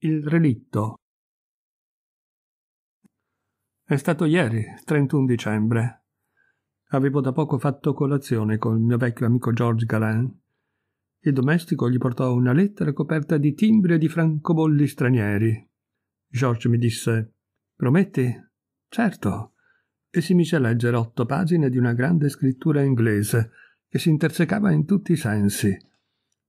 il relitto. È stato ieri, 31 dicembre. Avevo da poco fatto colazione con il mio vecchio amico George Galin. Il domestico gli portò una lettera coperta di timbri e di francobolli stranieri. George mi disse: Prometti? Certo. E si mise a leggere otto pagine di una grande scrittura inglese che si intersecava in tutti i sensi.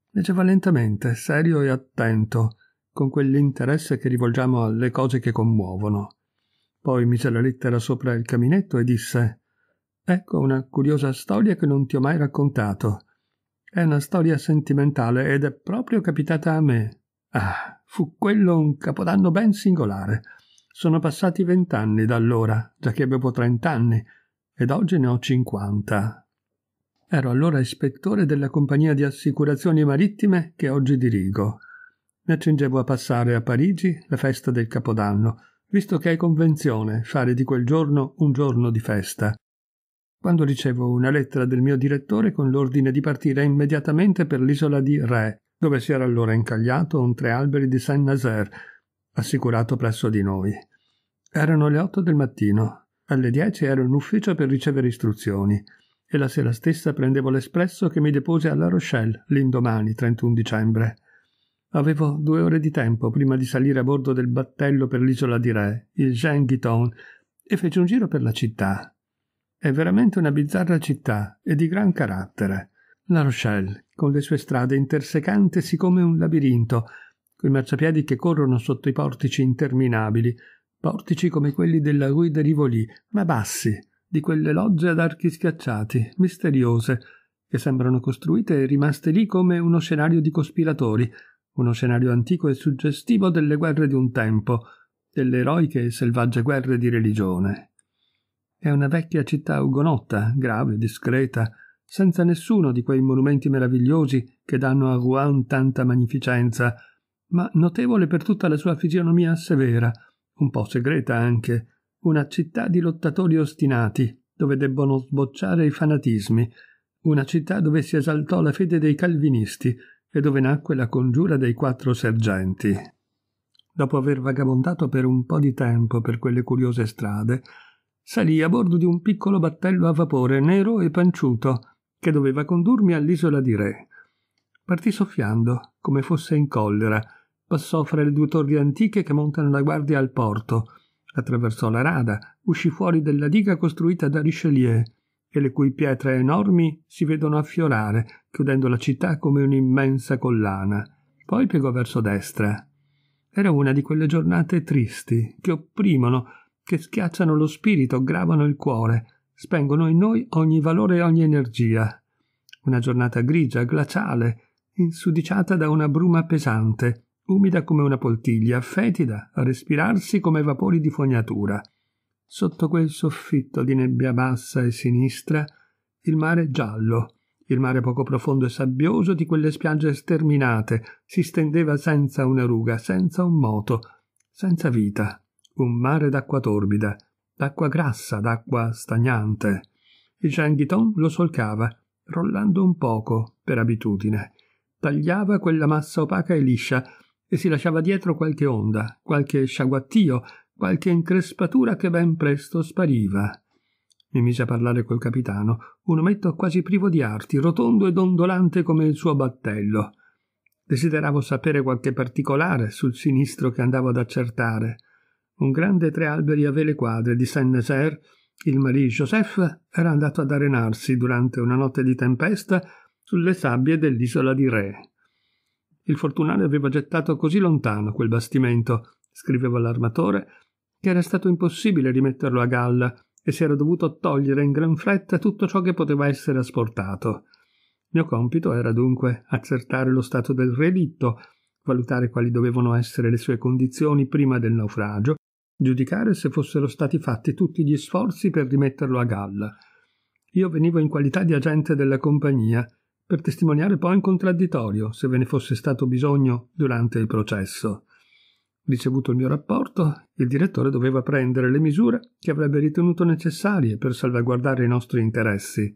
Leggeva lentamente, serio e attento, con quell'interesse che rivolgiamo alle cose che commuovono. Poi mise la lettera sopra il caminetto e disse Ecco una curiosa storia che non ti ho mai raccontato. È una storia sentimentale ed è proprio capitata a me. Ah, fu quello un capodanno ben singolare. Sono passati vent'anni da allora, già che avevo trent'anni, ed oggi ne ho cinquanta. Ero allora ispettore della compagnia di assicurazioni marittime che oggi dirigo mi accingevo a passare a Parigi la festa del Capodanno, visto che è convenzione fare di quel giorno un giorno di festa. Quando ricevo una lettera del mio direttore con l'ordine di partire immediatamente per l'isola di Re, dove si era allora incagliato un tre alberi di Saint-Nazaire, assicurato presso di noi. Erano le otto del mattino. Alle dieci ero in ufficio per ricevere istruzioni e la sera stessa prendevo l'espresso che mi depose alla Rochelle l'indomani 31 dicembre. Avevo due ore di tempo prima di salire a bordo del battello per l'isola di Re, il Jean Guiton, e feci un giro per la città. È veramente una bizzarra città e di gran carattere. La Rochelle, con le sue strade intersecantesi come un labirinto, coi marciapiedi che corrono sotto i portici interminabili, portici come quelli della Rue de Rivoli, ma bassi, di quelle logge ad archi schiacciati, misteriose, che sembrano costruite e rimaste lì come uno scenario di cospiratori, uno scenario antico e suggestivo delle guerre di un tempo, delle eroiche e selvagge guerre di religione. È una vecchia città ugonotta, grave, discreta, senza nessuno di quei monumenti meravigliosi che danno a Rouen tanta magnificenza, ma notevole per tutta la sua fisionomia severa, un po' segreta anche, una città di lottatori ostinati, dove debbono sbocciare i fanatismi, una città dove si esaltò la fede dei calvinisti, e dove nacque la congiura dei quattro sergenti. Dopo aver vagabondato per un po' di tempo per quelle curiose strade, salì a bordo di un piccolo battello a vapore nero e panciuto che doveva condurmi all'isola di Re. Partì soffiando, come fosse in collera, passò fra le due torri antiche che montano la guardia al porto, attraversò la rada, uscì fuori della diga costruita da Richelieu e le cui pietre enormi si vedono affiorare chiudendo la città come un'immensa collana. Poi piegò verso destra. Era una di quelle giornate tristi, che opprimono, che schiacciano lo spirito, gravano il cuore, spengono in noi ogni valore e ogni energia. Una giornata grigia, glaciale, insudiciata da una bruma pesante, umida come una poltiglia, fetida, a respirarsi come vapori di fognatura. Sotto quel soffitto di nebbia bassa e sinistra, il mare giallo, il mare poco profondo e sabbioso di quelle spiagge sterminate si stendeva senza una ruga, senza un moto, senza vita. Un mare d'acqua torbida, d'acqua grassa, d'acqua stagnante. Il Shanghiton lo solcava, rollando un poco, per abitudine. Tagliava quella massa opaca e liscia e si lasciava dietro qualche onda, qualche sciaguattio, qualche increspatura che ben presto spariva mi mise a parlare col capitano, un ometto quasi privo di arti, rotondo e dondolante come il suo battello. Desideravo sapere qualche particolare sul sinistro che andavo ad accertare. Un grande tre alberi a vele quadre di Saint-Nazaire, il Marie Joseph era andato ad arenarsi durante una notte di tempesta sulle sabbie dell'isola di Re. Il fortunato aveva gettato così lontano quel bastimento, scriveva l'armatore, che era stato impossibile rimetterlo a galla e si era dovuto togliere in gran fretta tutto ciò che poteva essere asportato. Mio compito era dunque accertare lo stato del relitto, valutare quali dovevano essere le sue condizioni prima del naufragio, giudicare se fossero stati fatti tutti gli sforzi per rimetterlo a galla. Io venivo in qualità di agente della compagnia, per testimoniare poi in contraddittorio se ve ne fosse stato bisogno durante il processo. Ricevuto il mio rapporto, il direttore doveva prendere le misure che avrebbe ritenuto necessarie per salvaguardare i nostri interessi.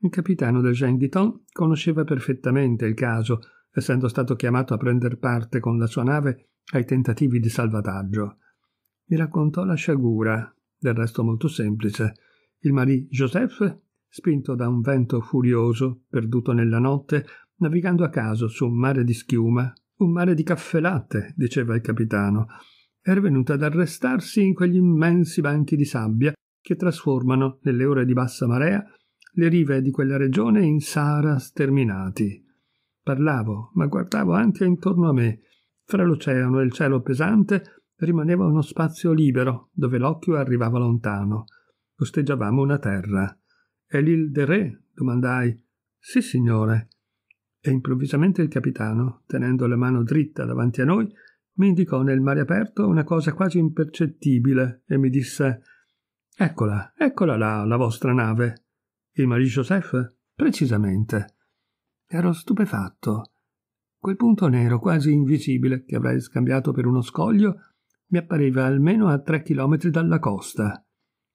Il capitano del Jean Guiton conosceva perfettamente il caso, essendo stato chiamato a prender parte con la sua nave ai tentativi di salvataggio. Mi raccontò la sciagura, del resto molto semplice. Il marì Joseph, spinto da un vento furioso, perduto nella notte, navigando a caso su un mare di schiuma un mare di caffè latte, diceva il capitano. Era venuta ad arrestarsi in quegli immensi banchi di sabbia che trasformano, nelle ore di bassa marea, le rive di quella regione in Sahara sterminati. Parlavo, ma guardavo anche intorno a me. Fra l'oceano e il cielo pesante rimaneva uno spazio libero, dove l'occhio arrivava lontano. Costeggiavamo una terra. È l'île de Re? domandai. Sì, signore e improvvisamente il capitano, tenendo la mano dritta davanti a noi, mi indicò nel mare aperto una cosa quasi impercettibile e mi disse Eccola, eccola là, la vostra nave. Il Marie Joseph? Precisamente. Ero stupefatto. Quel punto nero quasi invisibile che avrei scambiato per uno scoglio mi appariva almeno a tre chilometri dalla costa.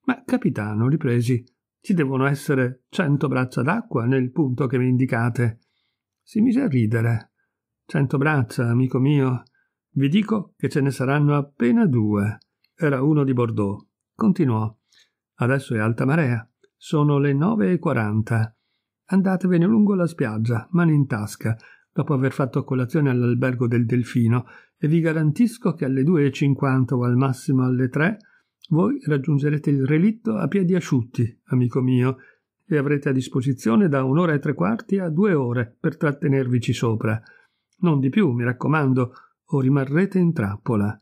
Ma capitano, ripresi, ci devono essere cento braccia d'acqua nel punto che mi indicate si mise a ridere. Cento braccia, amico mio. Vi dico che ce ne saranno appena due. Era uno di Bordeaux. Continuò. Adesso è alta marea. Sono le nove e quaranta. Andatevene lungo la spiaggia, mani in tasca, dopo aver fatto colazione all'albergo del Delfino, e vi garantisco che alle due e cinquanta o al massimo alle tre voi raggiungerete il relitto a piedi asciutti, amico mio, e avrete a disposizione da un'ora e tre quarti a due ore per trattenervici sopra. Non di più, mi raccomando, o rimarrete in trappola.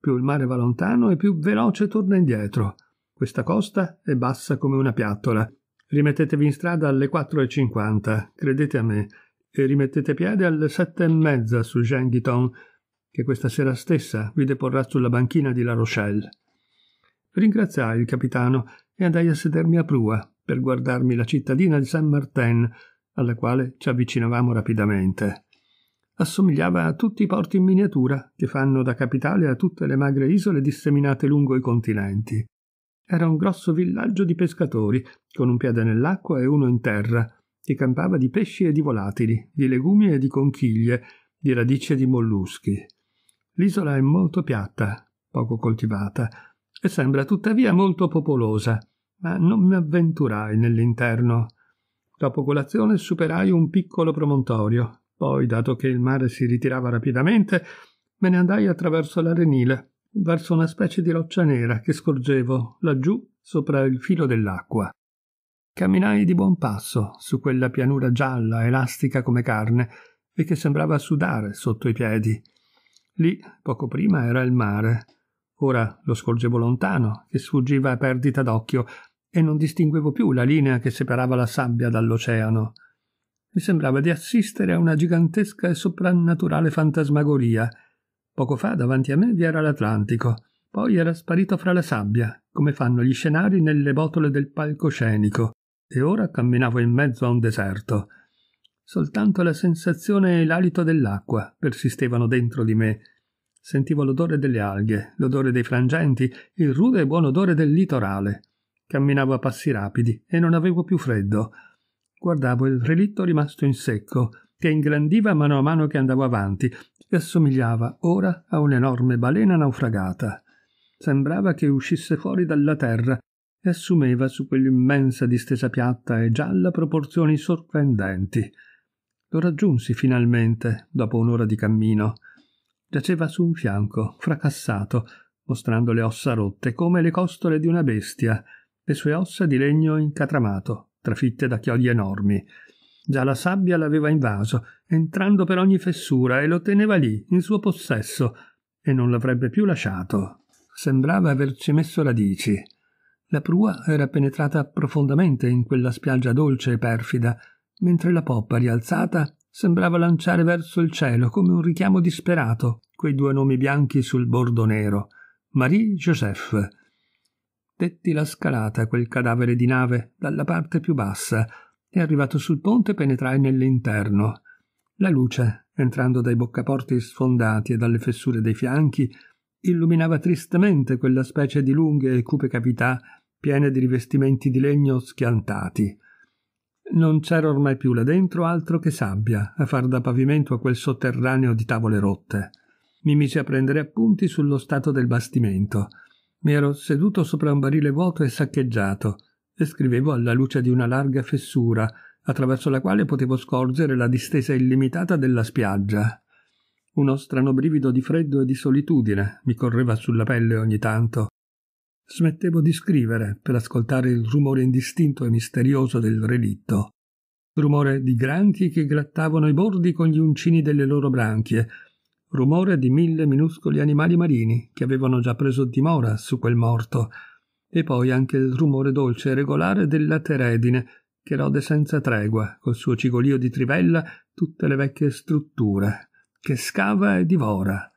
Più il mare va lontano e più veloce torna indietro. Questa costa è bassa come una piattola. Rimettetevi in strada alle 4.50, credete a me, e rimettete piede alle sette e mezza su Jean Guiton, che questa sera stessa vi deporrà sulla banchina di La Rochelle. Ringraziai il capitano e andai a sedermi a prua, per guardarmi la cittadina di Saint Martin, alla quale ci avvicinavamo rapidamente. Assomigliava a tutti i porti in miniatura che fanno da capitale a tutte le magre isole disseminate lungo i continenti. Era un grosso villaggio di pescatori, con un piede nell'acqua e uno in terra, che campava di pesci e di volatili, di legumi e di conchiglie, di radici e di molluschi. L'isola è molto piatta, poco coltivata, e sembra tuttavia molto popolosa, ma non mi avventurai nell'interno. Dopo colazione superai un piccolo promontorio, poi, dato che il mare si ritirava rapidamente, me ne andai attraverso l'arenile, verso una specie di roccia nera che scorgevo laggiù sopra il filo dell'acqua. Camminai di buon passo su quella pianura gialla, elastica come carne, e che sembrava sudare sotto i piedi. Lì, poco prima, era il mare, Ora lo scorgevo lontano, che sfuggiva a perdita d'occhio, e non distinguevo più la linea che separava la sabbia dall'oceano. Mi sembrava di assistere a una gigantesca e soprannaturale fantasmagoria. Poco fa davanti a me vi era l'Atlantico, poi era sparito fra la sabbia, come fanno gli scenari nelle botole del palcoscenico, e ora camminavo in mezzo a un deserto. Soltanto la sensazione e l'alito dell'acqua persistevano dentro di me, Sentivo l'odore delle alghe, l'odore dei frangenti, il rude e buon odore del litorale. Camminavo a passi rapidi e non avevo più freddo. Guardavo il relitto rimasto in secco, che ingrandiva mano a mano che andavo avanti e assomigliava ora a un'enorme balena naufragata. Sembrava che uscisse fuori dalla terra e assumeva su quell'immensa distesa piatta e gialla proporzioni sorprendenti. Lo raggiunsi finalmente, dopo un'ora di cammino. Giaceva su un fianco, fracassato, mostrando le ossa rotte, come le costole di una bestia, le sue ossa di legno incatramato, trafitte da chiodi enormi. Già la sabbia l'aveva invaso, entrando per ogni fessura, e lo teneva lì, in suo possesso, e non l'avrebbe più lasciato. Sembrava averci messo radici. La prua era penetrata profondamente in quella spiaggia dolce e perfida, mentre la poppa rialzata sembrava lanciare verso il cielo come un richiamo disperato quei due nomi bianchi sul bordo nero Marie Joseph. Detti la scalata a quel cadavere di nave dalla parte più bassa e arrivato sul ponte penetrai nell'interno. La luce, entrando dai boccaporti sfondati e dalle fessure dei fianchi, illuminava tristemente quella specie di lunghe e cupe cavità piene di rivestimenti di legno schiantati. Non c'era ormai più là dentro altro che sabbia a far da pavimento a quel sotterraneo di tavole rotte. Mi mise a prendere appunti sullo stato del bastimento. Mi ero seduto sopra un barile vuoto e saccheggiato e scrivevo alla luce di una larga fessura attraverso la quale potevo scorgere la distesa illimitata della spiaggia. Uno strano brivido di freddo e di solitudine mi correva sulla pelle ogni tanto smettevo di scrivere per ascoltare il rumore indistinto e misterioso del relitto. Rumore di granchi che grattavano i bordi con gli uncini delle loro branchie, rumore di mille minuscoli animali marini che avevano già preso dimora su quel morto, e poi anche il rumore dolce e regolare della teredine che rode senza tregua, col suo cigolio di trivella, tutte le vecchie strutture, che scava e divora.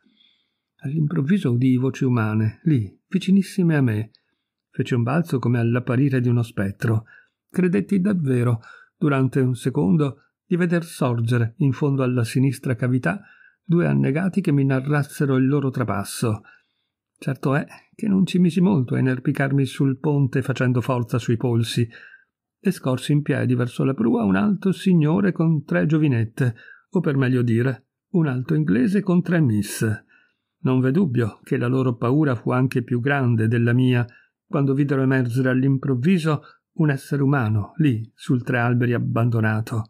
All'improvviso udii voci umane, lì, vicinissime a me. Fece un balzo come all'apparire di uno spettro. Credetti davvero, durante un secondo, di veder sorgere, in fondo alla sinistra cavità, due annegati che mi narrassero il loro trapasso. Certo è che non ci misi molto a inerpicarmi sul ponte facendo forza sui polsi, e scorsi in piedi verso la prua un alto signore con tre giovinette, o per meglio dire, un alto inglese con tre miss. Non v'è dubbio che la loro paura fu anche più grande della mia quando videro emergere all'improvviso un essere umano lì sul tre alberi abbandonato.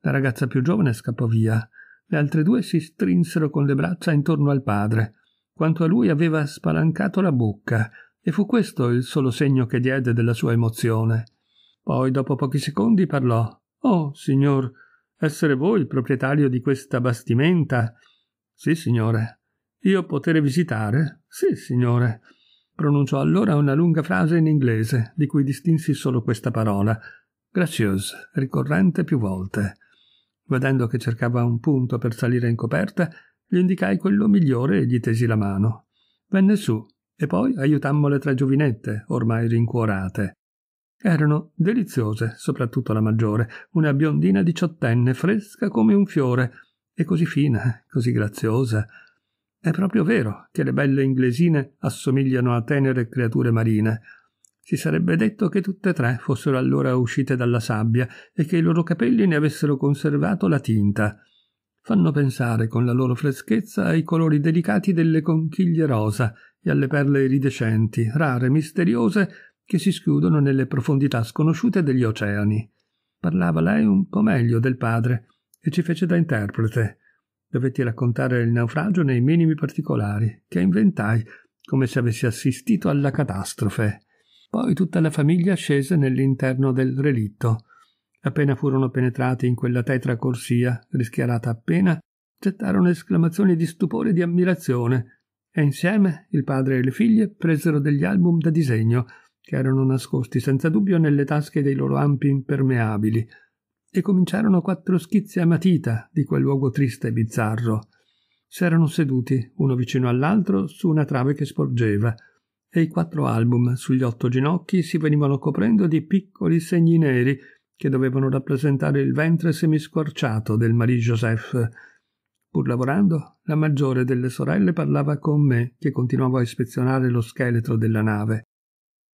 La ragazza più giovane scappò via, le altre due si strinsero con le braccia intorno al padre. Quanto a lui aveva spalancato la bocca, e fu questo il solo segno che diede della sua emozione. Poi, dopo pochi secondi, parlò. Oh, signor, essere voi il proprietario di questa bastimenta? Sì, signore io potere visitare? Sì, signore. Pronunciò allora una lunga frase in inglese, di cui distinsi solo questa parola, Gracious, ricorrente più volte. Vedendo che cercava un punto per salire in coperta, gli indicai quello migliore e gli tesi la mano. Venne su e poi aiutammo le tre giovinette, ormai rincuorate. Erano deliziose, soprattutto la maggiore, una biondina diciottenne fresca come un fiore, e così fina, così graziosa, è proprio vero che le belle inglesine assomigliano a tenere creature marine. Si sarebbe detto che tutte e tre fossero allora uscite dalla sabbia e che i loro capelli ne avessero conservato la tinta. Fanno pensare con la loro freschezza ai colori delicati delle conchiglie rosa e alle perle iridescenti, rare, misteriose, che si schiudono nelle profondità sconosciute degli oceani. Parlava lei un po' meglio del padre e ci fece da interprete dovetti raccontare il naufragio nei minimi particolari, che inventai come se avessi assistito alla catastrofe. Poi tutta la famiglia scese nell'interno del relitto. Appena furono penetrati in quella tetra corsia, rischiarata appena, gettarono esclamazioni di stupore e di ammirazione, e insieme il padre e le figlie presero degli album da disegno, che erano nascosti senza dubbio nelle tasche dei loro ampi impermeabili, e cominciarono quattro schizzi a matita di quel luogo triste e bizzarro. S'erano seduti, uno vicino all'altro, su una trave che sporgeva, e i quattro album sugli otto ginocchi si venivano coprendo di piccoli segni neri che dovevano rappresentare il ventre semisquarciato del Marie Joseph. Pur lavorando, la maggiore delle sorelle parlava con me, che continuavo a ispezionare lo scheletro della nave.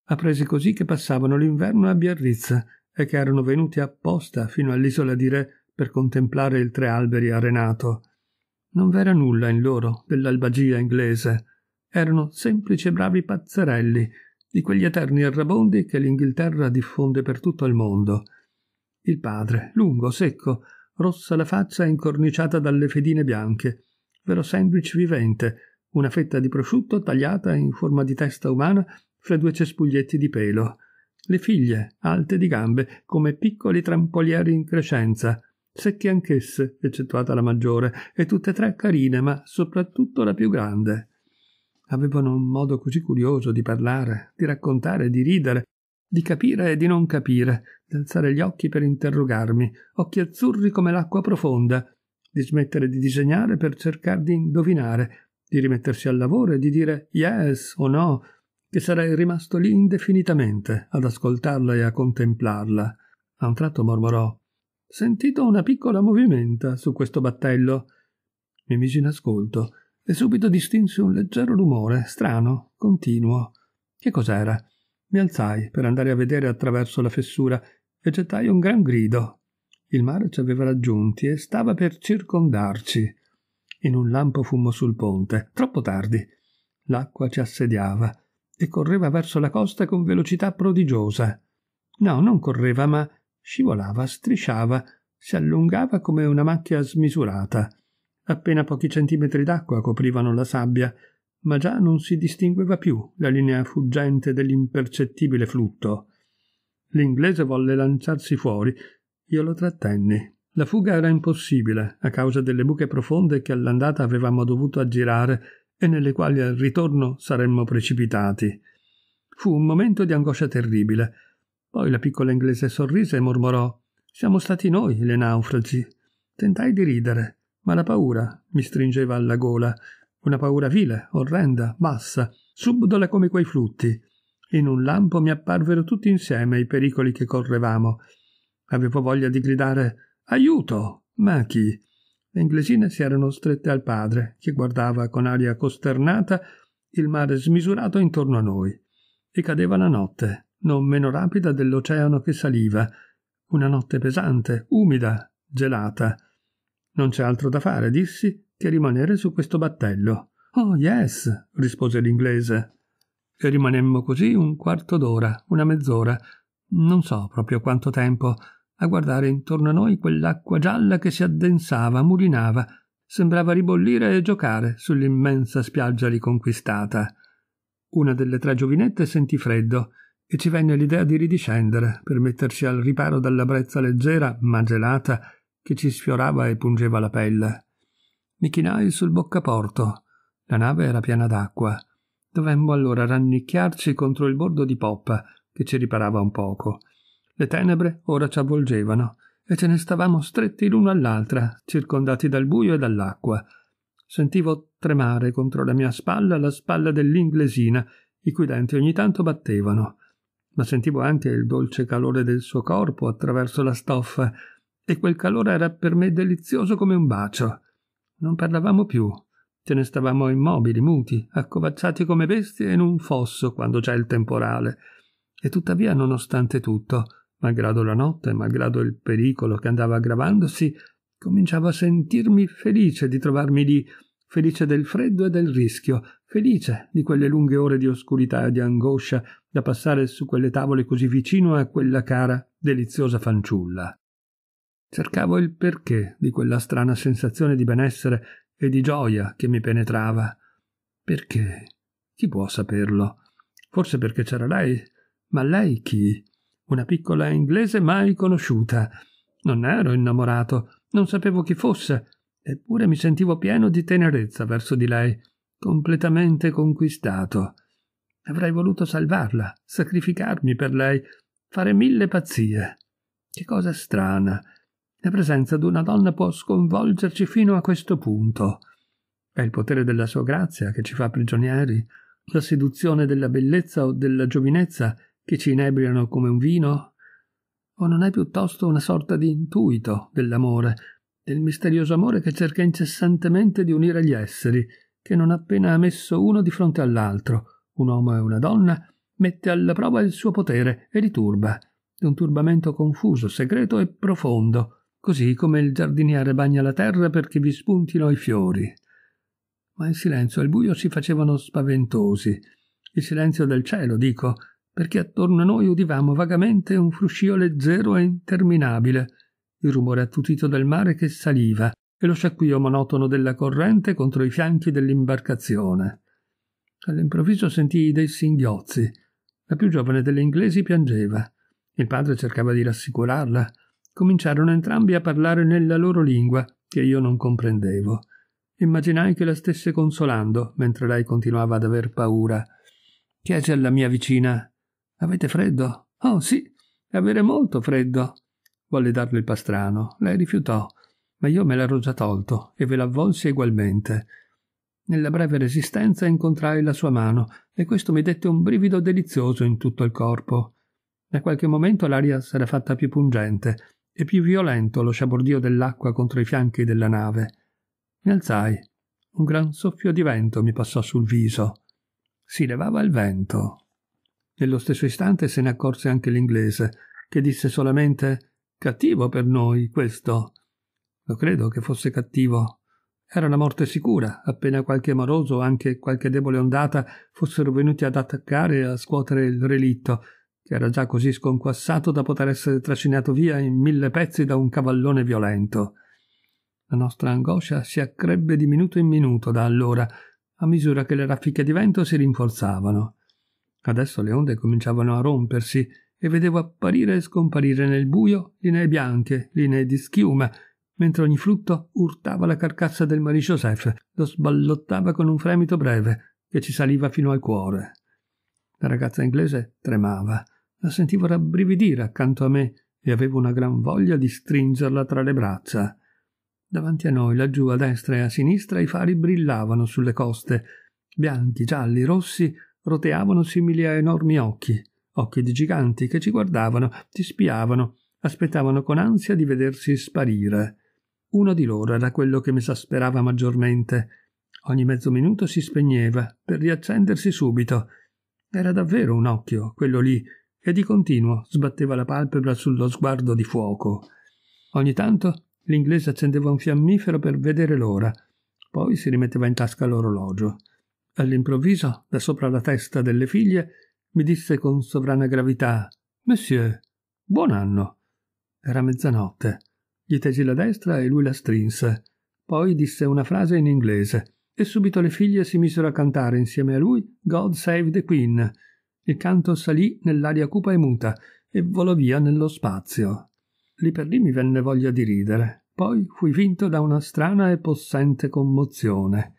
Appresi così che passavano l'inverno a Biarritz, e che erano venuti apposta fino all'isola di Re per contemplare il tre alberi arenato. Non v'era nulla in loro dell'albagia inglese. Erano semplici e bravi pazzerelli, di quegli eterni errabondi che l'Inghilterra diffonde per tutto il mondo. Il padre, lungo, secco, rossa la faccia e incorniciata dalle fedine bianche, vero sandwich vivente, una fetta di prosciutto tagliata in forma di testa umana fra due cespuglietti di pelo le figlie, alte di gambe, come piccoli trampolieri in crescenza, secche anch'esse, eccettuata la maggiore, e tutte e tre carine, ma soprattutto la più grande. Avevano un modo così curioso di parlare, di raccontare, di ridere, di capire e di non capire, d'alzare gli occhi per interrogarmi, occhi azzurri come l'acqua profonda, di smettere di disegnare per cercare di indovinare, di rimettersi al lavoro e di dire yes o no, che sarei rimasto lì indefinitamente ad ascoltarla e a contemplarla. A un tratto mormorò Sentito una piccola movimenta su questo battello. Mi misi in ascolto e subito distinsi un leggero rumore, strano, continuo. Che cos'era? Mi alzai per andare a vedere attraverso la fessura e gettai un gran grido. Il mare ci aveva raggiunti e stava per circondarci. In un lampo fummo sul ponte, troppo tardi. L'acqua ci assediava e correva verso la costa con velocità prodigiosa. No, non correva, ma scivolava, strisciava, si allungava come una macchia smisurata. Appena pochi centimetri d'acqua coprivano la sabbia, ma già non si distingueva più la linea fuggente dell'impercettibile flutto. L'inglese volle lanciarsi fuori. Io lo trattenni. La fuga era impossibile a causa delle buche profonde che all'andata avevamo dovuto aggirare e nelle quali al ritorno saremmo precipitati. Fu un momento di angoscia terribile. Poi la piccola inglese sorrise e mormorò Siamo stati noi, le naufragi. Tentai di ridere, ma la paura mi stringeva alla gola, una paura vile, orrenda, bassa, subdola come quei flutti. In un lampo mi apparvero tutti insieme i pericoli che correvamo. Avevo voglia di gridare Aiuto! Ma chi? Le inglesine si erano strette al padre, che guardava con aria costernata il mare smisurato intorno a noi. E cadeva la notte, non meno rapida dell'oceano che saliva. Una notte pesante, umida, gelata. Non c'è altro da fare, dissi, che rimanere su questo battello. Oh, yes, rispose l'inglese. E rimanemmo così un quarto d'ora, una mezz'ora, non so proprio quanto tempo, a guardare intorno a noi quell'acqua gialla che si addensava, mulinava, sembrava ribollire e giocare sull'immensa spiaggia riconquistata. Una delle tre giovinette sentì freddo e ci venne l'idea di ridiscendere per metterci al riparo dalla brezza leggera ma gelata che ci sfiorava e pungeva la pelle. Mi chinai sul boccaporto. La nave era piena d'acqua. Dovemmo allora rannicchiarci contro il bordo di poppa che ci riparava un poco. Le tenebre ora ci avvolgevano e ce ne stavamo stretti l'uno all'altra, circondati dal buio e dall'acqua. Sentivo tremare contro la mia spalla la spalla dell'inglesina, i cui denti ogni tanto battevano, ma sentivo anche il dolce calore del suo corpo attraverso la stoffa, e quel calore era per me delizioso come un bacio. Non parlavamo più, ce ne stavamo immobili, muti, accovacciati come bestie in un fosso quando c'è il temporale. E tuttavia, nonostante tutto, Malgrado la notte, malgrado il pericolo che andava aggravandosi, cominciavo a sentirmi felice di trovarmi lì, felice del freddo e del rischio, felice di quelle lunghe ore di oscurità e di angoscia da passare su quelle tavole così vicino a quella cara, deliziosa fanciulla. Cercavo il perché di quella strana sensazione di benessere e di gioia che mi penetrava. Perché? Chi può saperlo? Forse perché c'era lei? Ma lei chi? una piccola inglese mai conosciuta. Non ero innamorato, non sapevo chi fosse, eppure mi sentivo pieno di tenerezza verso di lei, completamente conquistato. Avrei voluto salvarla, sacrificarmi per lei, fare mille pazzie. Che cosa strana. La presenza di una donna può sconvolgerci fino a questo punto. È il potere della sua grazia che ci fa prigionieri, la seduzione della bellezza o della giovinezza che ci inebriano come un vino? O non è piuttosto una sorta di intuito dell'amore, del misterioso amore che cerca incessantemente di unire gli esseri, che non appena ha messo uno di fronte all'altro, un uomo e una donna, mette alla prova il suo potere e li turba, di un turbamento confuso, segreto e profondo, così come il giardiniere bagna la terra perché vi spuntino i fiori. Ma il silenzio e il buio si facevano spaventosi. Il silenzio del cielo, dico, perché attorno a noi udivamo vagamente un fruscio leggero e interminabile, il rumore attutito del mare che saliva e lo sciacquio monotono della corrente contro i fianchi dell'imbarcazione. All'improvviso sentii dei singhiozzi. La più giovane delle inglesi piangeva. Il padre cercava di rassicurarla. Cominciarono entrambi a parlare nella loro lingua, che io non comprendevo. Immaginai che la stesse consolando, mentre lei continuava ad aver paura. Chiesi alla mia vicina Avete freddo? Oh sì, avere molto freddo. Volle darle il pastrano. Lei rifiutò, ma io me l'ero già tolto e ve l'avvolsi egualmente. Nella breve resistenza incontrai la sua mano e questo mi dette un brivido delizioso in tutto il corpo. Da qualche momento l'aria s'era fatta più pungente e più violento lo sciabordio dell'acqua contro i fianchi della nave. Mi alzai. Un gran soffio di vento mi passò sul viso. Si levava il vento. Nello stesso istante se ne accorse anche l'inglese, che disse solamente Cattivo per noi, questo. Lo credo che fosse cattivo. Era una morte sicura, appena qualche moroso o anche qualche debole ondata fossero venuti ad attaccare e a scuotere il relitto, che era già così sconquassato da poter essere trascinato via in mille pezzi da un cavallone violento. La nostra angoscia si accrebbe di minuto in minuto da allora, a misura che le raffiche di vento si rinforzavano. Adesso le onde cominciavano a rompersi e vedevo apparire e scomparire nel buio linee bianche, linee di schiuma, mentre ogni flutto urtava la carcassa del Marie Joseph, lo sballottava con un fremito breve che ci saliva fino al cuore. La ragazza inglese tremava, la sentivo rabbrividire accanto a me e avevo una gran voglia di stringerla tra le braccia. Davanti a noi, laggiù a destra e a sinistra, i fari brillavano sulle coste, bianchi, gialli, rossi, roteavano simili a enormi occhi, occhi di giganti che ci guardavano, ti spiavano, aspettavano con ansia di vedersi sparire. Uno di loro era quello che mi esasperava maggiormente. Ogni mezzo minuto si spegneva, per riaccendersi subito. Era davvero un occhio, quello lì, e di continuo sbatteva la palpebra sullo sguardo di fuoco. Ogni tanto l'inglese accendeva un fiammifero per vedere l'ora, poi si rimetteva in tasca l'orologio. All'improvviso, da sopra la testa delle figlie, mi disse con sovrana gravità Monsieur, buon anno. Era mezzanotte. Gli tesi la destra e lui la strinse. Poi disse una frase in inglese e subito le figlie si misero a cantare insieme a lui God Save the Queen. Il canto salì nell'aria cupa e muta e volò via nello spazio. Lì per lì mi venne voglia di ridere. Poi fui vinto da una strana e possente commozione.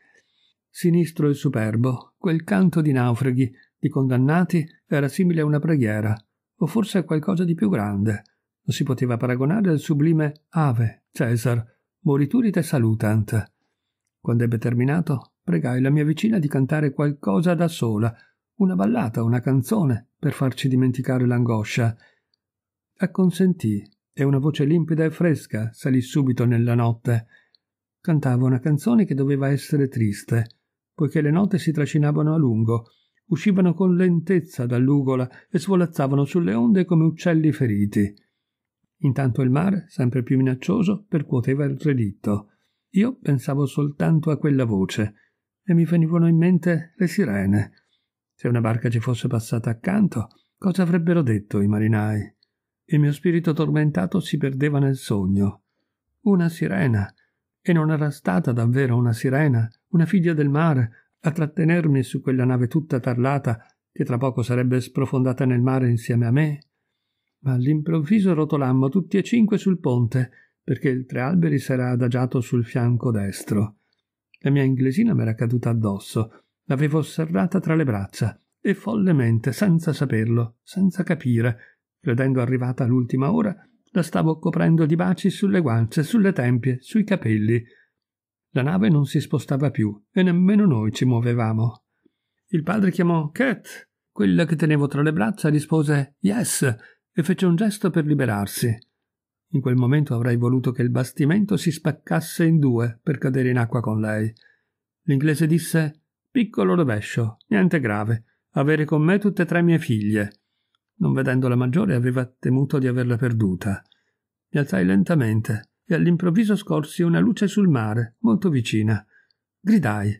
Sinistro e superbo, quel canto di naufraghi, di condannati, era simile a una preghiera, o forse a qualcosa di più grande. Lo si poteva paragonare al sublime Ave, Cesar, moriturite salutant. Quando ebbe terminato, pregai la mia vicina di cantare qualcosa da sola, una ballata, una canzone, per farci dimenticare l'angoscia. Acconsentì, e una voce limpida e fresca salì subito nella notte. Cantava una canzone che doveva essere triste, poiché le note si trascinavano a lungo, uscivano con lentezza dall'ugola e svolazzavano sulle onde come uccelli feriti. Intanto il mare, sempre più minaccioso, percuoteva il relitto. Io pensavo soltanto a quella voce e mi venivano in mente le sirene. Se una barca ci fosse passata accanto, cosa avrebbero detto i marinai? Il mio spirito tormentato si perdeva nel sogno. Una sirena, e non era stata davvero una sirena, una figlia del mare, a trattenermi su quella nave tutta tarlata che tra poco sarebbe sprofondata nel mare insieme a me? Ma all'improvviso rotolammo tutti e cinque sul ponte, perché il tre alberi s'era adagiato sul fianco destro. La mia inglesina m'era caduta addosso, l'avevo serrata tra le braccia, e follemente, senza saperlo, senza capire, credendo arrivata l'ultima ora, la stavo coprendo di baci sulle guance, sulle tempie, sui capelli. La nave non si spostava più e nemmeno noi ci muovevamo. Il padre chiamò Cat. Quella che tenevo tra le braccia rispose Yes e fece un gesto per liberarsi. In quel momento avrei voluto che il bastimento si spaccasse in due per cadere in acqua con lei. L'inglese disse Piccolo rovescio, niente grave, avere con me tutte e tre mie figlie non vedendo la maggiore aveva temuto di averla perduta. Mi alzai lentamente e all'improvviso scorsi una luce sul mare, molto vicina. Gridai.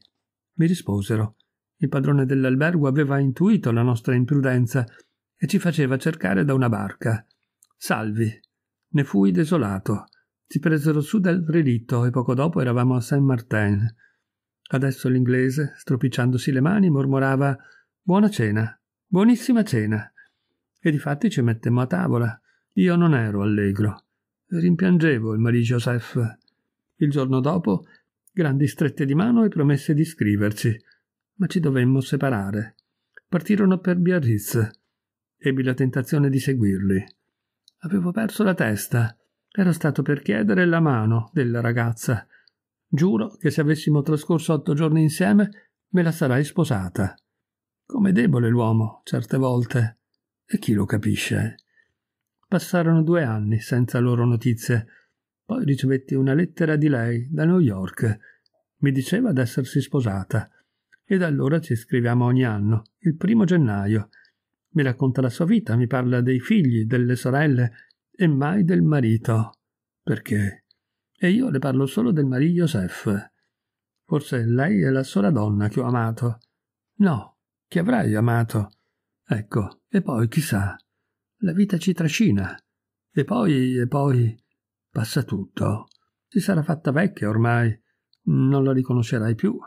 Mi risposero. Il padrone dell'albergo aveva intuito la nostra imprudenza e ci faceva cercare da una barca. Salvi. Ne fui desolato. Ci presero su dal relitto e poco dopo eravamo a Saint-Martin. Adesso l'inglese, stropicciandosi le mani, mormorava Buona cena, buonissima cena e difatti ci mettemmo a tavola. Io non ero allegro. Rimpiangevo il Marie Joseph. Il giorno dopo, grandi strette di mano e promesse di scriverci, ma ci dovemmo separare. Partirono per Biarritz. Ebbi la tentazione di seguirli. Avevo perso la testa. Ero stato per chiedere la mano della ragazza. Giuro che se avessimo trascorso otto giorni insieme me la sarei sposata. Come debole l'uomo, certe volte. E chi lo capisce? Passarono due anni senza loro notizie. Poi ricevetti una lettera di lei da New York. Mi diceva d'essersi sposata. E da allora ci scriviamo ogni anno, il primo gennaio. Mi racconta la sua vita, mi parla dei figli, delle sorelle e mai del marito. Perché? E io le parlo solo del marito Joseph. Forse lei è la sola donna che ho amato. No, che avrai amato? Ecco, e poi, chissà, la vita ci trascina. E poi, e poi, passa tutto. Si sarà fatta vecchia ormai. Non la riconoscerai più.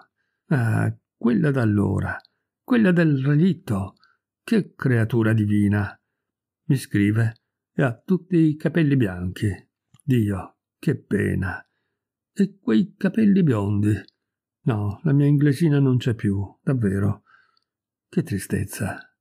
Ah, quella d'allora, quella del relitto. Che creatura divina! Mi scrive e ha tutti i capelli bianchi. Dio, che pena! E quei capelli biondi. No, la mia inglesina non c'è più, davvero. Che tristezza.